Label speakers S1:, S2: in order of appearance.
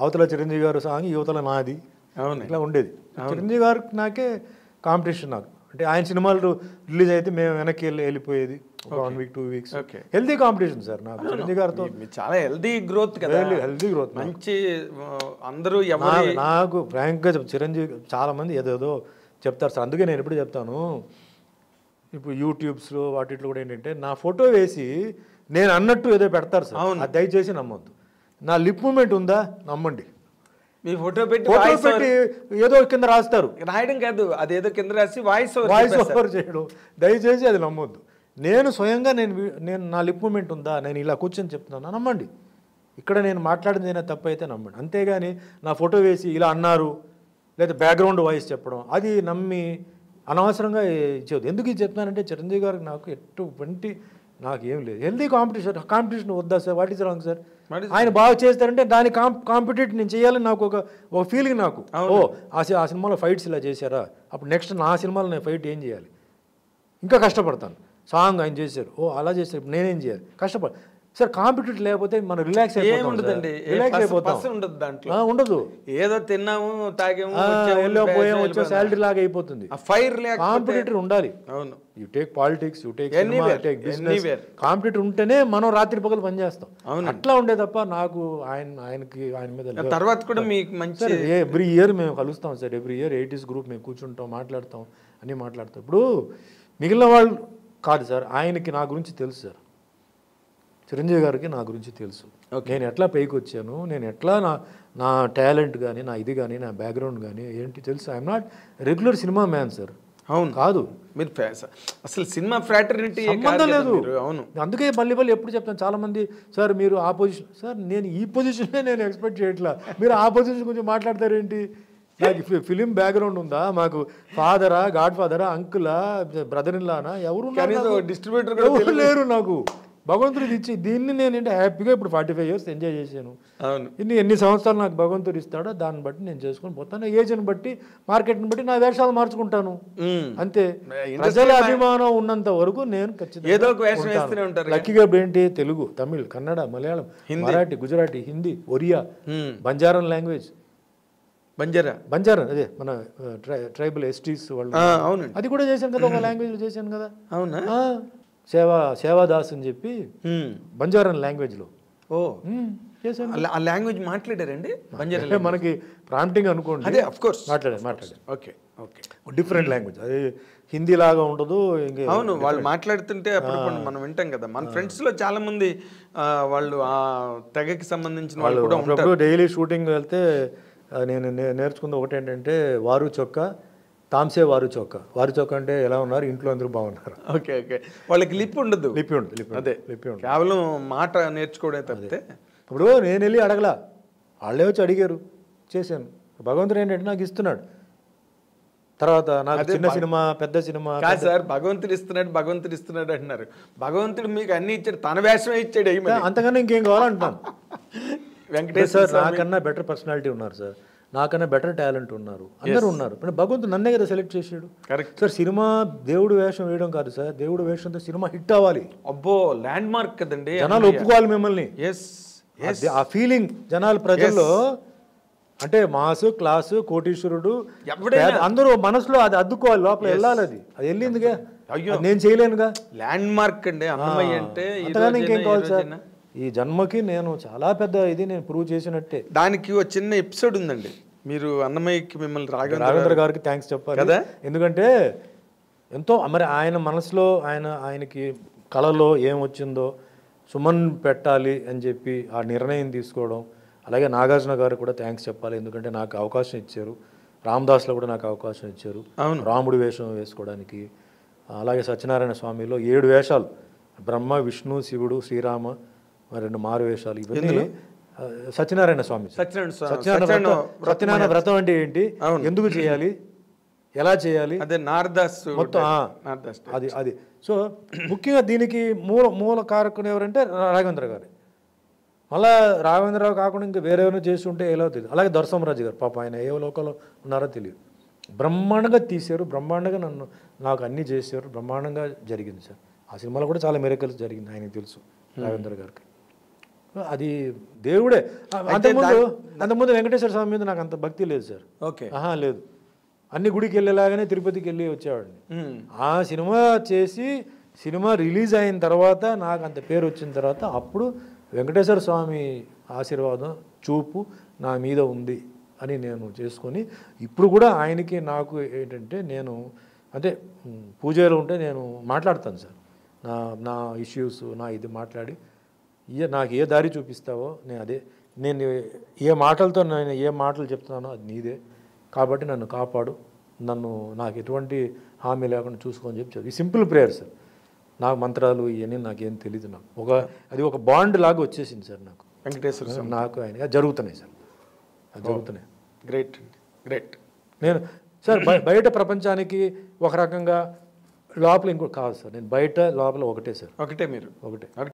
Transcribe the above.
S1: అవతల చిరంజీవి గారు సాంగ్ యువతల నాది ఇట్లా ఉండేది చిరంజీవి గారు నాకే కాంపిటీషన్ నాకు అంటే ఆయన సినిమాలు రిలీజ్ అయితే మేము వెనక్కి వెళ్ళి వెళ్ళిపోయేది one week two weeks healthy competition sir నాకు చిరంజీవి గారితో చాలా హెల్దీ గ్రోత్ కదా హెల్దీ గ్రోత్ మంచి అందరూ నాకు ఫ్రాంక్గా చెప్ చిరంజీవి చాలా మంది ఏదేదో చెప్తారు సార్ అందుకే నేను ఎప్పుడు చెప్తాను ఇప్పుడు యూట్యూబ్స్లో వాటిట్లో కూడా ఏంటంటే నా ఫోటో వేసి నేను అన్నట్టు ఏదో పెడతారు సార్ దయచేసి నమ్మొద్దు నా లిప్ మూమెంట్ ఉందా నమ్మండి మీ ఫోటో పెట్టి ఫోటో పెట్టి ఏదో కింద రాస్తారు రాయడం కాదు అది
S2: ఏదో కింద రాసి వాయిస్ వాయిస్ ఓవర్ చేయడం
S1: దయచేసి అది నమ్మొద్దు నేను స్వయంగా నేను నేను నా లిప్ మూమెంట్ ఉందా నేను ఇలా కూర్చొని చెప్తున్నాను నమ్మండి ఇక్కడ నేను మాట్లాడింది అయినా తప్పు అయితే నమ్మండి అంతేగాని నా ఫోటో వేసి ఇలా అన్నారు లేదా బ్యాక్గ్రౌండ్ వాయిస్ చెప్పడం అది నమ్మి అనవసరంగా ఇచ్చేది ఎందుకు ఇది చెప్తున్నానంటే చిరంజీవి గారికి నాకు ఎటువంటి నాకు ఏం లేదు హెల్దీ కాంపిటీషన్ కాంపిటీషన్ వద్దా sir what is wrong sir ఆయన బాగా చేస్తారంటే దాని కాంపిటేట్ నేను చేయాలని నాకు ఒక ఒక ఫీలింగ్ నాకు ఓ ఆ సినిమాలో ఫైట్స్ ఇలా చేశారా అప్పుడు నెక్స్ట్ నా సినిమాలో నేను ఫైట్ ఏం చేయాలి ఇంకా కష్టపడతాను సాంగ్ ఆయన చేశారు ఓ అలా చేశారు ఇప్పుడు నేనేం చేయాలి కష్టపడ సార్ కాంపిటేట్ లేకపోతే మనం రిలాక్స్ ఏముండదండి రిలాక్స్ ఉండదు దాంట్లో ఉండదు
S2: ఏదో తిన్నాము తాగాము వెళ్ళో శాలరీ
S1: లాగా అయిపోతుంది ఫైర్ కాంపిటేటర్ ఉండాలి అవును you take politics you take competitor ఉంటేనే మనం రాత్రి పగలు పనిచేస్తాం అవును అట్లా ఉండే తప్ప నాకు ఆయన ఆయనకి ఆయన మీద తర్వాత కూడా మీకు మంచి ఎవ్రీ ఇయర్ మేము కలుస్తాం sir every year eighties group మేము కూర్చుంటాం మాట్లాడతాం అన్నీ మాట్లాడతాం ఇప్పుడు మిగిలిన వాళ్ళు కాదు సార్ ఆయనకి నా గురించి తెలుసు సార్ చిరంజీవి గారికి నా గురించి తెలుసు నేను ఎట్లా పైకి వచ్చాను నేను ఎట్లా నా నా టాలెంట్ కానీ నా ఇది కానీ నా బ్యాక్గ్రౌండ్ కానీ ఏంటి తెలుసు I'm not regular cinema man sir అవును కాదు మీరు అసలు సినిమా ఫ్రాటర్నిటీ సంబంధం లేదు అవును అందుకే మళ్ళీ మళ్ళీ ఎప్పుడు చెప్తాను చాలా మంది సార్ మీరు ఆ పొజిషన్ సార్ నేను ఈ పొజిషనే నేను ఎక్స్పెక్ట్ చేయట్లా మీరు ఆ పొజిషన్ మాట్లాడతారు మాట్లాడతారేంటి నాకు ఫిలిం బ్యాక్గ్రౌండ్ ఉందా మాకు ఫాదరా గాడ్ ఫాదరా అంకులా బ్రదర్ ఇన్ లానా ఎవరు
S2: డిస్ట్రిబ్యూటర్ లేరు
S1: నాకు భగవంతుడు ఇచ్చి దీన్ని నేను అంటే హ్యాపీగా ఇప్పుడు ఫార్టీ ఫైవ్ ఇయర్స్ ఎంజాయ్ చేశాను ఇన్ని ఎన్ని సంవత్సరాలు నాకు భగవంతుడు ఇస్తాడో దాన్ని బట్టి నేను చేసుకుని పోతాను ఏజ్ని బట్టి మార్కెట్ని బట్టి నా వేషాలు మార్చుకుంటాను అంతే ప్రజల అభిమానం ఉన్నంత వరకు నేను ఖచ్చితంగా లక్కీగా ఏంటి తెలుగు తమిళ్ కన్నడ మలయాళం మరాఠీ గుజరాతీ హిందీ ఒరియా బంజారన్ లాంగ్వేజ్ బంజారా బంజారా అదే మన ట్రైబల్ ఎస్టీస్ వాళ్ళు అవును అది కూడా చేశాను కదా ఒక లాంగ్వేజ్ చేశాను కదా అవునా సేవా సేవాదాస్ అని చెప్పి బంజారన్ లాంగ్వేజ్లో ఓ ఆ లాంగ్వేజ్ మాట్లాడారండి బంజారా మనకి ప్రాంప్టింగ్ అనుకోండి అదే అఫ్ కోర్స్ మాట్లాడారు మాట్లాడారు ఓకే ఓకే డిఫరెంట్ లాంగ్వేజ్ అది హిందీ లాగా ఉండదు అవును వాళ్ళు
S2: మాట్లాడుతుంటే అప్పుడు మనం వింటాం కదా మన ఫ్రెండ్స్లో చాలా మంది వాళ్ళు ఆ తెగకి సంబంధించిన వాళ్ళు కూడా డైలీ
S1: షూటింగ్ వెళ్తే నేను నేర్చుకుంది ఒకటి ఏంటంటే వారు చొక్కా తాంసే వారు చౌక వారు చౌక అంటే ఎలా ఉన్నారు ఇంట్లో అందరూ బాగున్నారు ఓకే ఓకే వాళ్ళకి లిప్ ఉండదు లిపి ఉండదు లిపి అదే లిపి ఉండదు కేవలం మాట నేర్చుకోవడం తప్పితే ఇప్పుడు నేను వెళ్ళి అడగలా వాళ్ళే వచ్చి అడిగారు చేశాను భగవంతుడు ఏంటంటే నాకు ఇస్తున్నాడు తర్వాత నాకు చిన్న సినిమా పెద్ద సినిమా కాదు సార్
S2: భగవంతుడు ఇస్తున్నాడు భగవంతుడు ఇస్తున్నాడు అంటున్నారు భగవంతుడు మీకు అన్ని ఇచ్చాడు తన వేషమే ఇచ్చాడు
S1: అంతకన్నా ఇంకేం కావాలంటున్నాను
S2: వెంకటేశ్వర నాకన్నా
S1: బెటర్ పర్సనాలిటీ ఉన్నారు సార్ నాకన్నా బెటర్ టాలెంట్ ఉన్నారు అందరూ ఉన్నారు భగవంతు భగవంతుడు నన్నే కదా సెలెక్ట్ చేసాడు కరెక్ట్ సార్ సినిమా దేవుడు వేషం వేయడం కాదు సార్ దేవుడు వేషంతో సినిమా హిట్ అవ్వాలి అబ్బో
S2: ల్యాండ్ మార్క్ కదండి జనాలు ఒప్పుకోవాలి
S1: మిమ్మల్ని ఎస్ ఆ ఫీలింగ్ జనాలు ప్రజల్లో అంటే మాసు క్లాసు కోటీశ్వరుడు అందరూ మనసులో అది అద్దుకోవాలి లోపల వెళ్ళాలి అది అది వెళ్ళిందిగా అయ్యో నేను చేయలేనుగా ల్యాండ్ మార్క్ అండి అమ్మాయి అంటే ఇంకేం కావాలి సార్ ఈ జన్మకి నేను చాలా పెద్ద ఇది నేను ప్రూవ్ చేసినట్టే దానికి ఒక చిన్న ఎపిసోడ్ ఉందండి మీరు అన్నమయ్యకి మిమ్మల్ని రాఘవేంద్ర గారికి థ్యాంక్స్ చెప్పారు కదా ఎందుకంటే ఎంతో మరి ఆయన మనసులో ఆయన ఆయనకి కళలో ఏం వచ్చిందో సుమన్ పెట్టాలి అని చెప్పి ఆ నిర్ణయం తీసుకోవడం అలాగే నాగార్జున గారు కూడా థ్యాంక్స్ చెప్పాలి ఎందుకంటే నాకు అవకాశం ఇచ్చారు రామదాస్లో కూడా నాకు అవకాశం ఇచ్చారు రాముడి వేషం వేసుకోవడానికి అలాగే సత్యనారాయణ స్వామిలో ఏడు వేషాలు బ్రహ్మ విష్ణు శివుడు శ్రీరామ రెండు మారు వేషాలు ఇవన్నీ
S2: సత్యనారాయణ స్వామి సత్యనారాయణ సత్యనారాయణ వ్రతం
S1: అంటే ఏంటి ఎందుకు చేయాలి ఎలా చేయాలి అదే నారదాస్ మొత్తం అది అది సో ముఖ్యంగా దీనికి మూల మూల కారకుని ఎవరంటే రాఘవేంద్ర గారు మళ్ళా రాఘవేంద్రరావు కాకుండా ఇంకా వేరే ఎవరైనా చేసి ఉంటే ఎలా తెలియదు అలాగే దర్శమరాజు గారు పాప ఆయన ఏ లోకంలో ఉన్నారో తెలియదు బ్రహ్మాండంగా తీశారు బ్రహ్మాండంగా నన్ను నాకు అన్నీ చేశారు బ్రహ్మాండంగా జరిగింది సార్ ఆ సినిమాలో కూడా చాలా మెరకల్స్ జరిగింది ఆయనకు తెలుసు రాఘవేంద్ర గారికి అది దేవుడే అంతకుముందు అంతకుముందు వెంకటేశ్వర స్వామి మీద నాకు అంత భక్తి లేదు సార్ ఓకే ఆహా లేదు అన్ని గుడికి వెళ్ళేలాగానే తిరుపతికి వెళ్ళి వచ్చేవాడిని ఆ సినిమా చేసి సినిమా రిలీజ్ అయిన తర్వాత నాకు అంత పేరు వచ్చిన తర్వాత అప్పుడు వెంకటేశ్వర స్వామి ఆశీర్వాదం చూపు నా మీద ఉంది అని నేను చేసుకొని ఇప్పుడు కూడా ఆయనకి నాకు ఏంటంటే నేను అంటే పూజలో ఉంటే నేను మాట్లాడతాను సార్ నా నా ఇష్యూస్ నా ఇది మాట్లాడి ఏ నాకు ఏ దారి చూపిస్తావో నేను అదే నేను ఏ మాటలతో నేను ఏ మాటలు చెప్తున్నానో అది నీదే కాబట్టి నన్ను కాపాడు నన్ను నాకు ఎటువంటి హామీ లేకుండా చూసుకొని చెప్పి చెప్పి సింపుల్ ప్రేయర్ సార్ నాకు మంత్రాలు ఇవన్నీ నాకేం తెలియదు నాకు ఒక అది ఒక బాండ్ లాగా వచ్చేసింది సార్ నాకు వెంకటేశ్వర సార్ నాకు ఆయన జరుగుతున్నాయి సార్ అది జరుగుతున్నాయి గ్రేట్ గ్రేట్ నేను సార్ బయట ప్రపంచానికి ఒక రకంగా లోపల ఇంకోటి కాదు సార్ నేను బయట లోపల ఒకటే సార్ ఒకటే మీరు ఒకటే